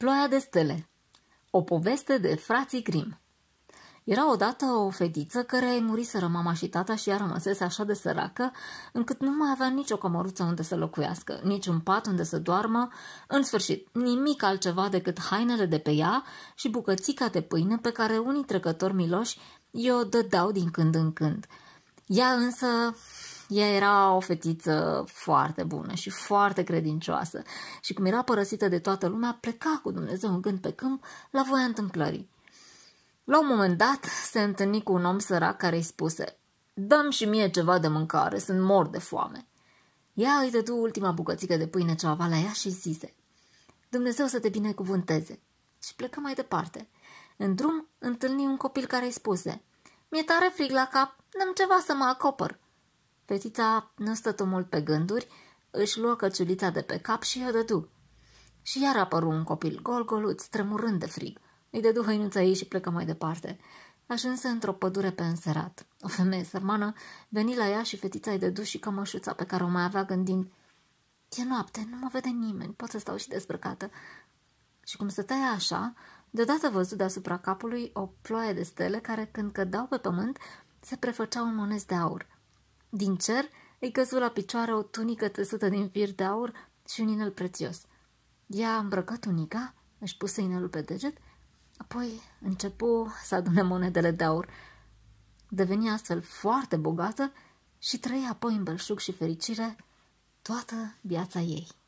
Ploaia de stele O poveste de frații Grim Era odată o fetiță care îi muriseră mama și tata și ea rămăsese așa de săracă încât nu mai avea nicio comoruță unde să locuiască, nici un pat unde să doarmă, în sfârșit, nimic altceva decât hainele de pe ea și bucățica de pâine pe care unii trecători miloși i-o dădeau din când în când. Ea însă ea era o fetiță foarte bună și foarte credincioasă și cum era părăsită de toată lumea, pleca cu Dumnezeu în gând pe câmp la voia întâmplării. La un moment dat se întâlni cu un om sărac care îi spuse Dăm și mie ceva de mâncare, sunt mor de foame. Ea îi dădu ultima bucățică de pâine ce avea la ea și zise Dumnezeu să te binecuvânteze. Și plecă mai departe. În drum întâlni un copil care îi spuse „Mi-e tare frig la cap, dăm ceva să mă acopăr. Fetița năstătă mult pe gânduri, își luă căciulița de pe cap și o dădu. Și iar apăru un copil golgoluț, tremurând de frig. Îi dădu hăinuța ei și plecă mai departe. Ajunse într-o pădure pe înserat. O femeie sărmană veni la ea și fetița îi dădu și cămășuța pe care o mai avea gândind E noapte, nu mă vede nimeni, pot să stau și dezbrăcată. Și cum stătea așa, deodată văzut deasupra capului o ploaie de stele care, când cădeau pe pământ, se prefăceau în monezi de aur. Din cer îi căzu la picioare o tunică tăsută din fir de aur și un inel prețios. Ea îmbrăcă tunica, își puse inelul pe deget, apoi începu să adune monedele de aur. Deveni astfel foarte bogată și trăia apoi în belșug și fericire toată viața ei.